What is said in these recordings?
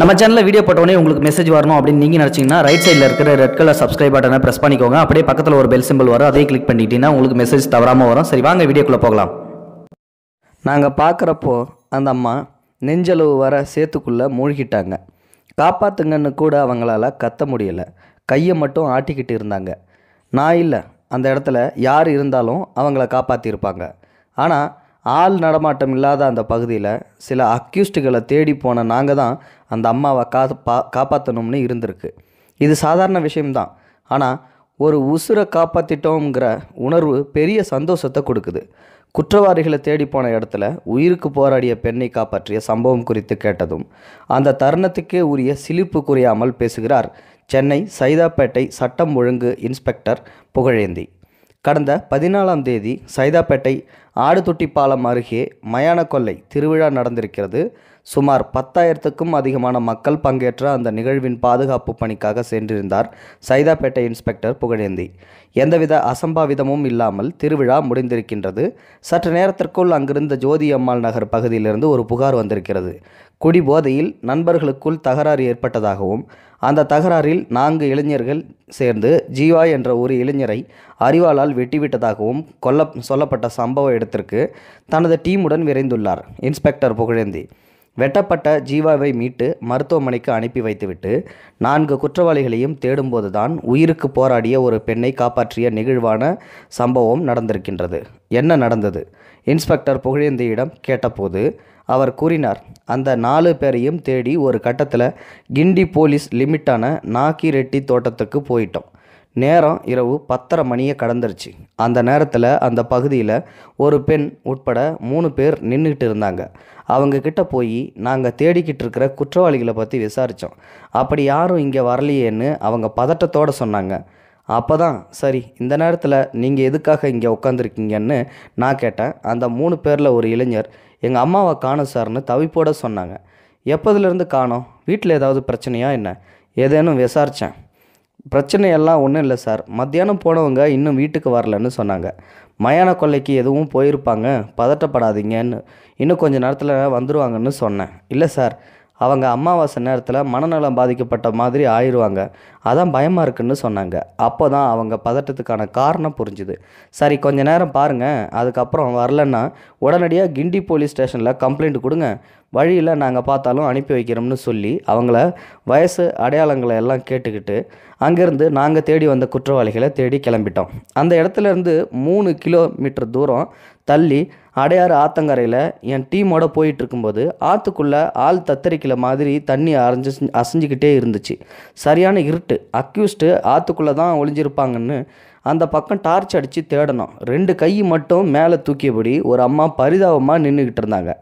நம்ம சேனலில் வீடியோ போட்டோடனே உங்களுக்கு மெசேஜ் வரணும் அப்படின்னு நீங்கள் நினச்சிங்கன்னா ரைட் சைடில் இருக்கிற ரெட் கலர் சப்ஸ்கிரைப் பட்டனை ப்ரெஸ் பண்ணிக்கோங்க அப்படியே பக்கத்தில் ஒரு பெல் சிம்பிள் வரும் அதே கிளிக் பண்ணிட்டீங்கன்னா உங்களுக்கு மெசேஜ் தவறாமல் வரும் சரி வாங்க வீடியோக்குள்ளே போகலாம் நாங்கள் பார்க்குறப்போ அந்த அம்மா நெஞ்சளவு வர சேத்துக்குள்ளே மூழ்கிட்டாங்க காப்பாற்றுங்கன்னு கூட அவங்களால கத்த முடியலை கையை மட்டும் ஆட்டிக்கிட்டு இருந்தாங்க நான் இல்லை அந்த இடத்துல யார் இருந்தாலும் அவங்கள காப்பாற்றிருப்பாங்க ஆனால் ஆள் நடமாட்டம் இல்லாத அந்த பகுதியில் சில அக்யூஸ்டுகளை தேடி போன நாங்கள் தான் அந்த அம்மாவை கா பா காப்பாற்றணும்னு இருந்திருக்கு இது சாதாரண விஷயம்தான் ஆனால் ஒரு உசுரை காப்பாற்றிட்டோங்கிற உணர்வு பெரிய சந்தோஷத்தை கொடுக்குது குற்றவாளிகளை தேடி போன இடத்துல உயிருக்கு போராடிய பெண்ணை காப்பாற்றிய சம்பவம் குறித்து கேட்டதும் அந்த தருணத்துக்கே உரிய சிலிப்பு குறையாமல் பேசுகிறார் சென்னை சைதாப்பேட்டை சட்டம் ஒழுங்கு இன்ஸ்பெக்டர் புகழேந்தி கடந்த பதினாலாம் தேதி சைதாப்பேட்டை ஆடுதொட்டிப்பாலம் அருகே மயான கொல்லை திருவிழா நடந்திருக்கிறது சுமார் பத்தாயிரத்துக்கும் அதிகமான மக்கள் பங்கேற்ற அந்த நிகழ்வின் பாதுகாப்பு பணிக்காக சென்றிருந்தார் சைதாப்பேட்டை இன்ஸ்பெக்டர் புகழேந்தி எந்தவித அசம்பாவிதமும் இல்லாமல் திருவிழா முடிந்திருக்கின்றது சற்று நேரத்திற்குள் அங்கிருந்த ஜோதி அம்மாள் நகர் பகுதியிலிருந்து ஒரு புகார் வந்திருக்கிறது குடிபோதையில் நண்பர்களுக்குள் தகராறு ஏற்பட்டதாகவும் அந்த தகராறில் நான்கு இளைஞர்கள் சேர்ந்து ஜீவா என்ற ஒரு இளைஞரை அறிவாளால் வெட்டிவிட்டதாகவும் கொல்ல சொல்லப்பட்ட சம்பவ இடத்திற்கு தனது டீமுடன் விரைந்துள்ளார் இன்ஸ்பெக்டர் புகழேந்தி வெட்டப்பட்ட ஜீவாவை மீட்டு மருத்துவமனைக்கு அனுப்பி வைத்துவிட்டு நான்கு குற்றவாளிகளையும் தேடும்போதுதான் உயிருக்கு போராடிய ஒரு பெண்ணை காப்பாற்றிய நெகிழ்வான சம்பவம் நடந்திருக்கின்றது என்ன நடந்தது இன்ஸ்பெக்டர் புகழேந்தியிடம் கேட்டபோது அவர் கூறினார் அந்த நாலு பேரையும் தேடி ஒரு கட்டத்தில் கிண்டி போலீஸ் லிமிட்டான நாக்கி ரெட்டி தோட்டத்துக்கு போயிட்டோம் நேரம் இரவு பத்தரை மணியை கடந்துருச்சு அந்த நேரத்தில் அந்த பகுதியில் ஒரு பெண் உட்பட மூணு பேர் நின்றுக்கிட்டு இருந்தாங்க அவங்கக்கிட்ட போய் நாங்கள் தேடிக்கிட்டு இருக்கிற குற்றவாளிகளை பற்றி விசாரித்தோம் அப்படி யாரும் இங்கே வரலையேன்னு அவங்க பதட்டத்தோடு சொன்னாங்க அப்போ தான் சரி இந்த நேரத்தில் நீங்கள் எதுக்காக இங்கே உட்காந்துருக்கீங்கன்னு நான் கேட்டேன் அந்த மூணு பேரில் ஒரு இளைஞர் எங்கள் அம்மாவை காணும் சார்னு தவிப்போட சொன்னாங்க எப்போதுலேருந்து காணோம் வீட்டில் ஏதாவது பிரச்சனையா என்ன ஏதேனும் விசாரித்தேன் பிரச்சனையெல்லாம் ஒன்றும் இல்லை சார் மத்தியானம் போனவங்க இன்னும் வீட்டுக்கு வரலன்னு சொன்னாங்க மயான கொள்ளைக்கு எதுவும் போயிருப்பாங்க பதட்டப்படாதீங்கன்னு இன்னும் கொஞ்சம் நேரத்தில் வந்துடுவாங்கன்னு சொன்னேன் இல்லை சார் அவங்க அமாவாசை நேரத்தில் மனநலம் பாதிக்கப்பட்ட மாதிரி ஆயிடுவாங்க அதான் பயமாக இருக்குன்னு சொன்னாங்க அப்போ தான் அவங்க பதட்டத்துக்கான காரணம் புரிஞ்சுது சரி கொஞ்ச நேரம் பாருங்கள் அதுக்கப்புறம் வரலன்னா உடனடியாக கிண்டி போலீஸ் ஸ்டேஷனில் கம்ப்ளைண்ட் கொடுங்க வழியில் நாங்கள் பார்த்தாலும் அனுப்பி வைக்கிறோம்னு சொல்லி அவங்கள வயசு அடையாளங்களை எல்லாம் கேட்டுக்கிட்டு அங்கேருந்து நாங்கள் தேடி வந்த குற்றவாளிகளை தேடி கிளம்பிட்டோம் அந்த இடத்துலேருந்து மூணு கிலோமீட்டர் தூரம் தள்ளி அடையாறு ஆத்தங்கரையில் என் டீமோட போயிட்டு இருக்கும்போது ஆற்றுக்குள்ளே ஆள் தத்தரிக்கல மாதிரி தண்ணி அரைஞ்சு அசைஞ்சிக்கிட்டே இருந்துச்சு சரியான இருட்டு அக்யூஸ்டு ஆற்றுக்குள்ளே தான் ஒளிஞ்சிருப்பாங்கன்னு அந்த பக்கம் டார்ச் அடித்து தேடணும் ரெண்டு கை மட்டும் மேலே தூக்கியபடி ஒரு அம்மா பரிதாபமாக நின்றுக்கிட்டு இருந்தாங்க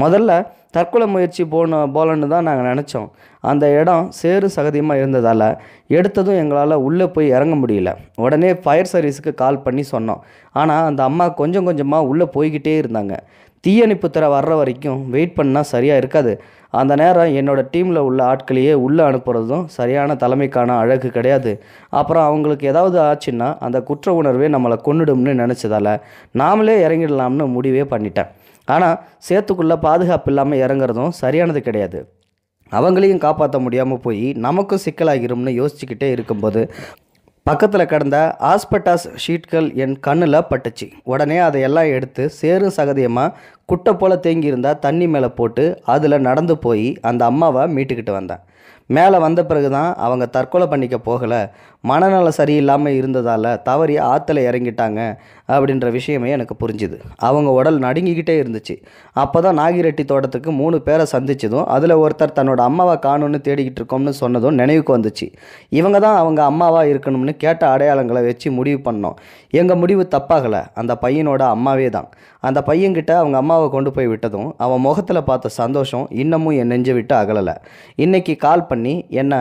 முதல்ல தற்கொலை முயற்சி போன போலன்னு தான் நாங்கள் நினச்சோம் அந்த இடம் சேறு சகதியமாக இருந்ததால் எடுத்ததும் எங்களால் உள்ளே போய் இறங்க முடியல உடனே ஃபயர் சர்வீஸுக்கு கால் பண்ணி சொன்னோம் ஆனால் அந்த அம்மா கொஞ்சம் கொஞ்சமாக உள்ளே போய்கிட்டே இருந்தாங்க தீயணைப்பு தீயணைப்புத்துறை வர்ற வரைக்கும் வெயிட் பண்ணால் சரியாக இருக்காது அந்த நேரம் என்னோடய டீமில் உள்ள ஆட்களையே உள்ளே அனுப்புகிறதும் சரியான தலைமைக்கான அழகு கிடையாது அப்புறம் அவங்களுக்கு ஏதாவது ஆச்சுன்னா அந்த குற்ற உணர்வே நம்மளை கொண்டுடும்னு நினச்சதால் நாமளே இறங்கிடலாம்னு முடிவே பண்ணிட்டேன் ஆனால் சேத்துக்குள்ளே பாதுகாப்பு இல்லாமல் இறங்குறதும் சரியானது கிடையாது அவங்களையும் காப்பாற்ற முடியாமல் போய் நமக்கும் சிக்கலாகிரும்னு யோசிச்சுக்கிட்டே இருக்கும்போது பக்கத்தில் கிடந்த ஆஸ்பட்டாஸ் ஷீட்கள் என் கண்ணில் பட்டுச்சு உடனே அதை எல்லாம் எடுத்து சேரும் சகதியமாக குட்டை போல் தேங்கியிருந்தால் தண்ணி மேலே போட்டு அதில் நடந்து போய் அந்த அம்மாவை மீட்டுக்கிட்டு வந்தேன் மேலே வந்த பிறகு தான் அவங்க தற்கொலை பண்ணிக்க போகலை மனநல சரியில்லாமல் இருந்ததால் தவறி ஆற்றுல இறங்கிட்டாங்க அப்படின்ற விஷயமே எனக்கு புரிஞ்சுது அவங்க உடல் நடுங்கிக்கிட்டே இருந்துச்சு அப்போ தான் நாகிரெட்டி தோட்டத்துக்கு மூணு பேரை சந்திச்சதும் அதில் ஒருத்தர் தன்னோட அம்மாவை காணும்னு தேடிக்கிட்டு இருக்கோம்னு சொன்னதும் நினைவுக்கு வந்துச்சு இவங்க தான் அவங்க அம்மாவாக இருக்கணும்னு கேட்ட அடையாளங்களை வச்சு முடிவு பண்ணோம் எங்கள் முடிவு தப்பாகலை அந்த பையனோட அம்மாவே தான் அந்த பையன்கிட்ட அவங்க அம்மாவை கொண்டு போய் விட்டதும் அவன் முகத்தில் பார்த்த சந்தோஷம் இன்னமும் என் நெஞ்சு விட்டு அகலலை இன்றைக்கி கால் பண்ணி பண்ணி என்ன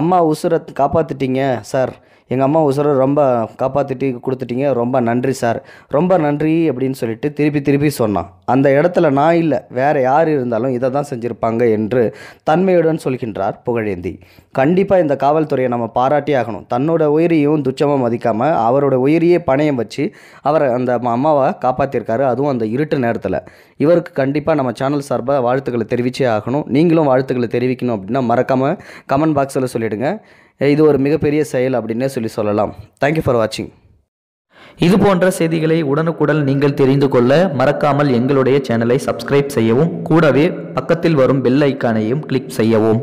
அம்மா உசுரை காப்பாற்றிட்டீங்க சார் எங்கள் அம்மா உசுரை ரொம்ப காப்பாற்றிட்டு கொடுத்துட்டீங்க ரொம்ப நன்றி சார் ரொம்ப நன்றி அப்படின்னு சொல்லிட்டு திருப்பி திருப்பி சொன்னான் அந்த இடத்துல நான் இல்லை வேறு யார் இருந்தாலும் இதை தான் செஞ்சுருப்பாங்க என்று தன்மையுடன் சொல்கின்றார் புகழேந்தி கண்டிப்பாக இந்த காவல்துறையை நம்ம பாராட்டி ஆகணும் தன்னோட உயிரையும் துச்சமாக மதிக்காமல் அவரோட உயிரையே பணையம் வச்சு அவரை அந்த அம்மாவை காப்பாற்றியிருக்காரு அதுவும் அந்த இருட்டு நேரத்தில் இவருக்கு கண்டிப்பாக நம்ம சேனல் சார்பாக வாழ்த்துக்களை தெரிவிச்சே ஆகணும் நீங்களும் வாழ்த்துக்களை தெரிவிக்கணும் அப்படின்னா மறக்காமல் கமெண்ட் பாக்ஸில் சொல்லி சொல்லிவிடுங்க இது ஒரு மிகப்பெரிய செயல் அப்படின்னே சொல்லி சொல்லலாம் தேங்க்யூ ஃபார் வாட்சிங் இது போன்ற செய்திகளை உடனுக்குடன் நீங்கள் தெரிந்து கொள்ள மறக்காமல் எங்களுடைய சேனலை சப்ஸ்கிரைப் செய்யவும் கூடவே பக்கத்தில் வரும் பெல் ஐக்கானையும் கிளிக் செய்யவும்